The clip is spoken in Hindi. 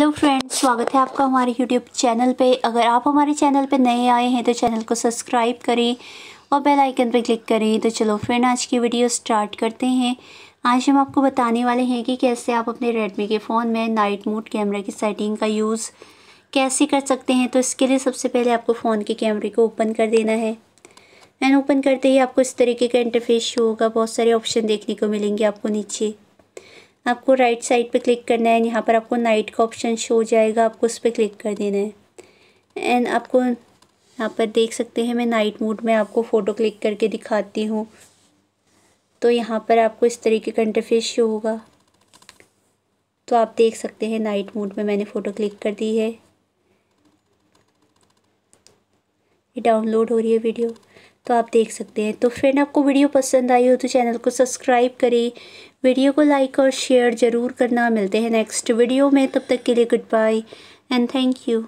हेलो फ्रेंड्स स्वागत है आपका हमारे यूट्यूब चैनल पे अगर आप हमारे चैनल पे नए आए हैं तो चैनल को सब्सक्राइब करें और बेल आइकन पे क्लिक करें तो चलो फ्रेंड आज की वीडियो स्टार्ट करते हैं आज हम आपको बताने वाले हैं कि कैसे आप अपने रेडमी के फ़ोन में नाइट मोड कैमरा की सेटिंग का यूज़ कैसे कर सकते हैं तो इसके लिए सबसे पहले आपको फ़ोन के कैमरे को ओपन कर देना है एंड ओपन करते ही आपको इस तरीके का इंटरफेस शो होगा बहुत सारे ऑप्शन देखने को मिलेंगे आपको नीचे आपको राइट साइड पे क्लिक करना है यहाँ पर आपको नाइट का ऑप्शन शो हो जाएगा आपको उस पर क्लिक कर देना है एंड आपको यहाँ पर देख सकते हैं मैं नाइट मोड में आपको फ़ोटो क्लिक करके दिखाती हूँ तो यहाँ पर आपको इस तरीके का इंटरफेस शो होगा तो आप देख सकते हैं नाइट मोड में मैंने फ़ोटो क्लिक कर दी है ये डाउनलोड हो रही है वीडियो तो आप देख सकते हैं तो फ्रेंड आपको वीडियो पसंद आई हो तो चैनल को सब्सक्राइब करें वीडियो को लाइक और शेयर ज़रूर करना मिलते हैं नेक्स्ट वीडियो में तब तक के लिए goodbye and thank you